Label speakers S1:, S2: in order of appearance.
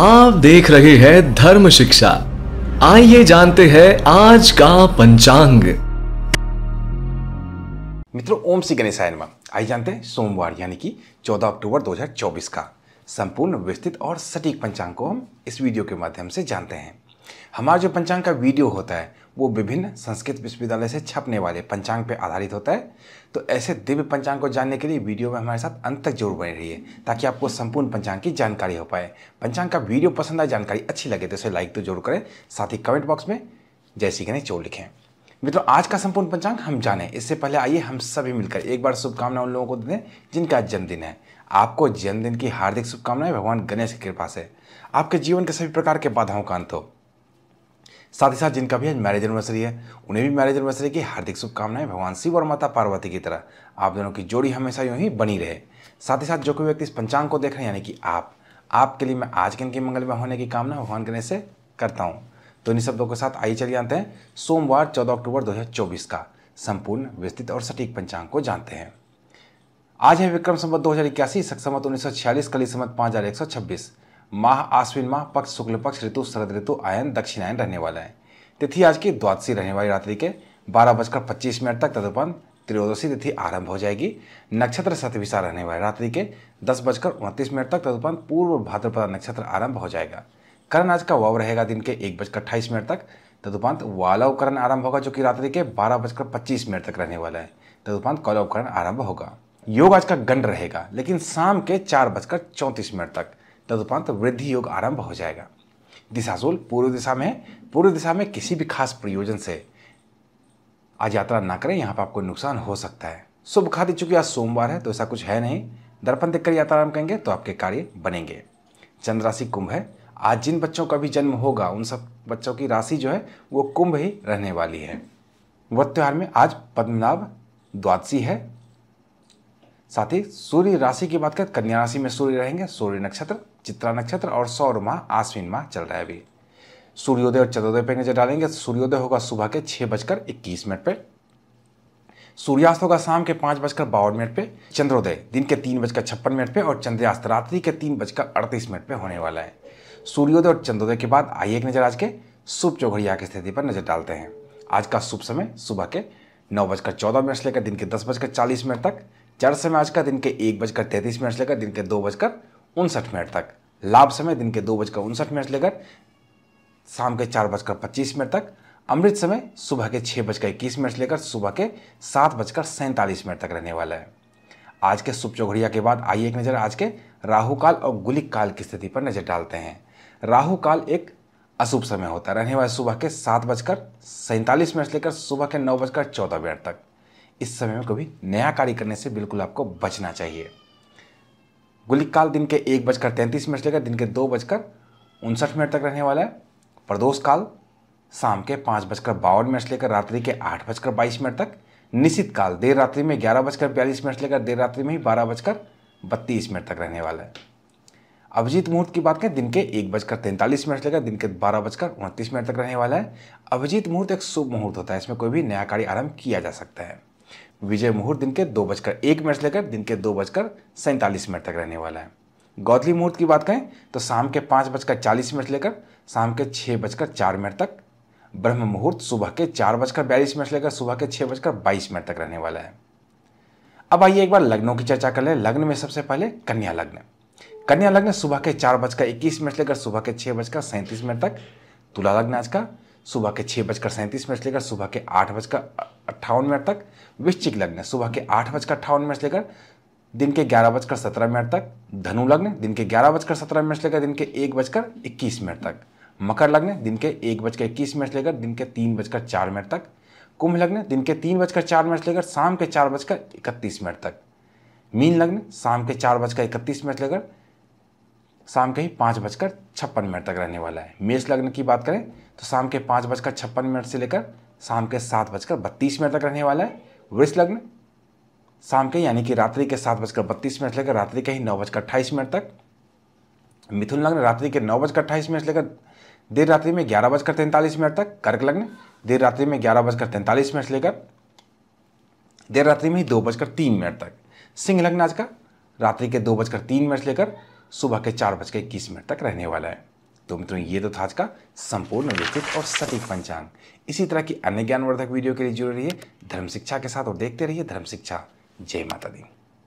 S1: आप देख रहे हैं धर्म शिक्षा आइए जानते हैं आज का पंचांग मित्रों ओम श्री गणेशाय नमः आइए जानते हैं सोमवार यानी कि 14 अक्टूबर 2024 का संपूर्ण विस्तृत और सटीक पंचांग को हम इस वीडियो के माध्यम से जानते हैं हमारा जो पंचांग का वीडियो होता है वो विभिन्न संस्कृत विश्वविद्यालय से छपने वाले पंचांग पर आधारित होता है तो ऐसे दिव्य पंचांग को जानने के लिए वीडियो में हमारे साथ अंत तक जरूर बने रहिए ताकि आपको संपूर्ण पंचांग की जानकारी हो पाए पंचांग का वीडियो पसंद आए जानकारी अच्छी लगे तो उसे लाइक तो जरूर करें साथ ही कमेंट बॉक्स में जय श्री गणेश चोर लिखें मित्रों आज का संपूर्ण पंचांग हम जाने इससे पहले आइए हम सभी मिलकर एक बार शुभकामना उन लोगों को दें जिनका आज जन्मदिन है आपको जन्मदिन की हार्दिक शुभकामनाएं भगवान गणेश की कृपा से आपके जीवन के सभी प्रकार के बाधाओं का अंत हो साथ ही साथ जिनका भी आज मैरिज एनिवर्सरी है उन्हें भी मैरिज एनिवर्सरी की हार्दिक शुभकामनाएं भगवान शिव और माता पार्वती की तरह आप दोनों की जोड़ी हमेशा यूं ही बनी रहे साथ ही साथ जो कोई व्यक्ति इस पंचांग को देख रहे हैं यानी कि आप आपके लिए मैं आज के इनके मंगलमय होने की कामना भगवान करने से करता हूँ तो इन्हीं शब्दों के साथ आइए चले जानते हैं सोमवार चौदह अक्टूबर दो का संपूर्ण विस्तृत और सटीक पंचांग को जानते हैं आज है विक्रम संबत दो हज़ार इक्यासी सख्समत उन्नीस सौ छियालीस कली सम्मत पाँच हज़ार एक सौ छब्बीस माह आश्विन माह पक्ष शुक्ल पक्ष ऋतु शरद ऋतु आयन दक्षिणायन रहने वाला है तिथि आज की द्वादशी रहने वाली रात्रि के बारह बजकर पच्चीस मिनट तक तदुपन त्रयोदशी तिथि आरंभ हो जाएगी नक्षत्र सतविशा रहने वाली रात्रि के दस बजकर उनतीस मिनट तक तदुपन पूर्व भाद्रपदा नक्षत्र आरंभ हो जाएगा करण आज का वाव रहेगा दिन के एक बजकर अट्ठाईस मिनट तक तदुपांत वालवकरण उपकरण आरंभ होगा जो कि रात्रि के बारह बजकर पच्चीस मिनट तक रहने वाला है तदुपांत कौलवकरण आरंभ होगा योग आज का गंड रहेगा लेकिन शाम के चार बजकर चौंतीस मिनट तक तदुपरांत वृद्धि योग आरंभ हो जाएगा दिशाजोल पूर्व दिशा में है पूर्व दिशा में किसी भी खास प्रयोजन से आज यात्रा ना करें यहाँ पर आपको नुकसान हो सकता है शुभ खाती चूंकि आज सोमवार है तो ऐसा कुछ है नहीं दर्पण देखकर यात्रा आरंभ करेंगे तो आपके कार्य बनेंगे चंद्र राशि कुंभ है आज जिन बच्चों का भी जन्म होगा उन सब बच्चों की राशि जो है वो कुंभ ही रहने वाली है वह त्यौहार में आज पद्मनाभ द्वादशी है साथ ही सूर्य राशि की बात करें तो कन्या राशि में सूर्य रहेंगे सूर्य नक्षत्र चित्रा नक्षत्र और सौर माह आश्विन माह चल रहा है अभी सूर्योदय और चंद्रोदय पर नजर डालेंगे तो सूर्योदय होगा सुबह के छह बजकर इक्कीस मिनट पर सूर्यास्त होगा शाम के पांच बजकर बावन मिनट पे चंद्रोदय दिन के तीन बजकर छप्पन मिनट पे और चंद्रयास्त रात्रि के तीन बजकर अड़तीस मिनट पे होने वाला है सूर्योदय और चंद्रोदय के बाद आइए एक नज़र आज के शुभ चौघड़िया की स्थिति पर नज़र डालते हैं आज का शुभ समय सुबह के नौ बजकर चौदह मिनट से लेकर दिन के दस बजकर चालीस मिनट तक चर समय आज का दिन के एक बजकर तैंतीस मिनट से लेकर दिन के दो बजकर उनसठ मिनट तक लाभ समय दिन के दो बजकर उनसठ मिनट लेकर शाम के चार बजकर पच्चीस मिनट तक अमृत समय सुबह के छः बजकर इक्कीस मिनट लेकर सुबह के सात बजकर सैंतालीस मिनट तक रहने वाला है आज के सुप चौघड़िया के बाद आइए एक नज़र आज के राहु काल और गुलिक काल की स्थिति पर नज़र डालते हैं राहु काल एक अशुभ समय होता है रहने वाला सुबह के सात बजकर सैंतालीस मिनट लेकर सुबह के नौ बजकर चौदह मिनट तक इस समय में कभी नया कार्य करने से बिल्कुल आपको बचना चाहिए काल दिन के एक बजकर तैंतीस मिनट से लेकर दिन के दो बजकर उनसठ मिनट तक रहने वाला है प्रदोष काल शाम के पाँच बजकर बावन मिनट से लेकर रात्रि के आठ बजकर बाईस मिनट तक निश्चित काल देर रात्रि में ग्यारह बजकर बयालीस मिनट से लेकर देर रात्रि में ही बारह बजकर बत्तीस मिनट तक रहने वाला है अभिजीत मुहूर्त की बात करें दिन के एक बजकर तैंतालीस मिनट से लेकर दिन के बारह बजकर उनतीस मिनट तक रहने वाला है अभिजीत मुहूर्त एक शुभ मुहूर्त होता है इसमें कोई भी नया कार्य आरंभ किया जा सकता है विजय मुहूर्त दिन के दो बजकर एक मिनट से लेकर दिन के दो बजकर सैंतालीस मिनट तक रहने वाला है गौतली मुहूर्त की बात करें तो शाम के पाँच बजकर चालीस मिनट से लेकर शाम के छः बजकर चार मिनट तक ब्रह्म मुहूर्त सुबह के चार बजकर बयालीस मिनट से लेकर सुबह के छः बजकर बाईस मिनट तक रहने वाला है अब आइए एक बार लग्नों की चर्चा कर लें लग्न में सबसे पहले कन्या लग्न कन्या लग्न सुबह के चार बजकर इक्कीस मिनट से लेकर सुबह के छः बजकर सैंतीस मिनट तक तुला लग्न आज का सुबह के छः बजकर सैंतीस मिनट से लेकर सुबह के आठ बजकर अट्ठावन मिनट तक वृश्चिक लग्न सुबह के आठ बजकर अट्ठावन मिनट से लेकर दिन के ग्यारह बजकर सत्रह मिनट तक धनु लग्न दिन के ग्यारह बजकर सत्रह मिनट से लेकर दिन के एक बजकर इक्कीस मिनट तक मकर लग्न दिन के एक बजकर इक्कीस मिनट से लेकर दिन के तीन बजकर चार मिनट तक कुंभ लग्न दिन के तीन बजकर चार मिनट से लेकर शाम के चार बजकर इकतीस मिनट तक मीन लग्न शाम के चार बजकर इकतीस मिनट लेकर शाम के ही पाँच बजकर छप्पन मिनट तक रहने वाला है मेष लग्न की बात करें तो शाम के पाँच बजकर छप्पन मिनट से लेकर शाम के सात बजकर बत्तीस मिनट तक रहने वाला है वृक्ष लग्न शाम के यानी कि रात्रि के सात बजकर बत्तीस मिनट लेकर रात्रि के ही नौ बजकर अट्ठाईस मिनट तक मिथुन लग्न रात्रि के नौ बजकर अट्ठाईस मिनट लेकर देर रात्रि में ग्यारह बजकर तैंतालीस मिनट तक कर्क लग्न देर रात्रि में ग्यारह बजकर तैंतालीस मिनट लेकर देर रात्रि में ही दो बजकर तीन मिनट तक सिंह लग्न आज का रात्रि के दो बजकर तीन मिनट लेकर सुबह के चार बज के इक्कीस मिनट तक रहने वाला है तो मित्रों ये तो था आज का संपूर्ण लिखित और सटीक पंचांग इसी तरह की अन्य ज्ञानवर्धक वीडियो के लिए जुड़े रहिए धर्म शिक्षा के साथ और देखते रहिए धर्म शिक्षा जय माता दी